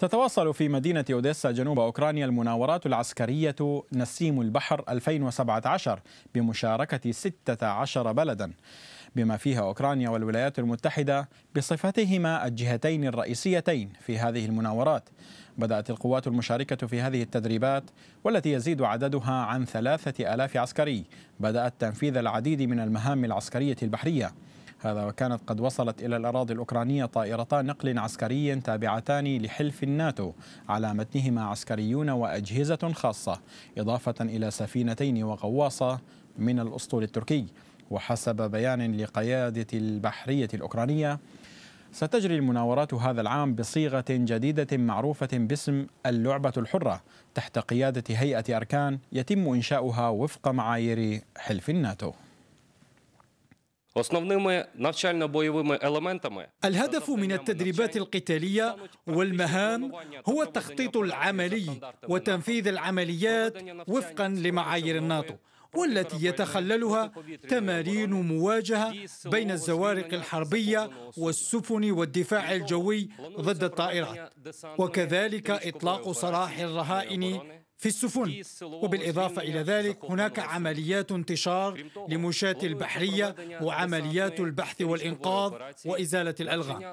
تتواصل في مدينة أوديسا جنوب أوكرانيا المناورات العسكرية نسيم البحر 2017 بمشاركة 16 بلدا بما فيها أوكرانيا والولايات المتحدة بصفتهما الجهتين الرئيسيتين في هذه المناورات بدأت القوات المشاركة في هذه التدريبات والتي يزيد عددها عن ثلاثة ألاف عسكري بدأت تنفيذ العديد من المهام العسكرية البحرية هذا وكانت قد وصلت إلى الأراضي الأوكرانية طائرتا نقل عسكري تابعتان لحلف الناتو على متنهما عسكريون وأجهزة خاصة إضافة إلى سفينتين وغواصة من الأسطول التركي وحسب بيان لقيادة البحرية الأوكرانية ستجري المناورات هذا العام بصيغة جديدة معروفة باسم اللعبة الحرة تحت قيادة هيئة أركان يتم إنشاؤها وفق معايير حلف الناتو الهدف من التدريبات القتالية والمهام هو التخطيط العملي وتنفيذ العمليات وفقا لمعايير الناتو والتي يتخللها تمارين مواجهة بين الزوارق الحربية والسفن والدفاع الجوي ضد الطائرات وكذلك إطلاق سراح الرهائن في السفن وبالإضافة إلى ذلك هناك عمليات انتشار لمشاة البحرية وعمليات البحث والإنقاذ وإزالة الألغام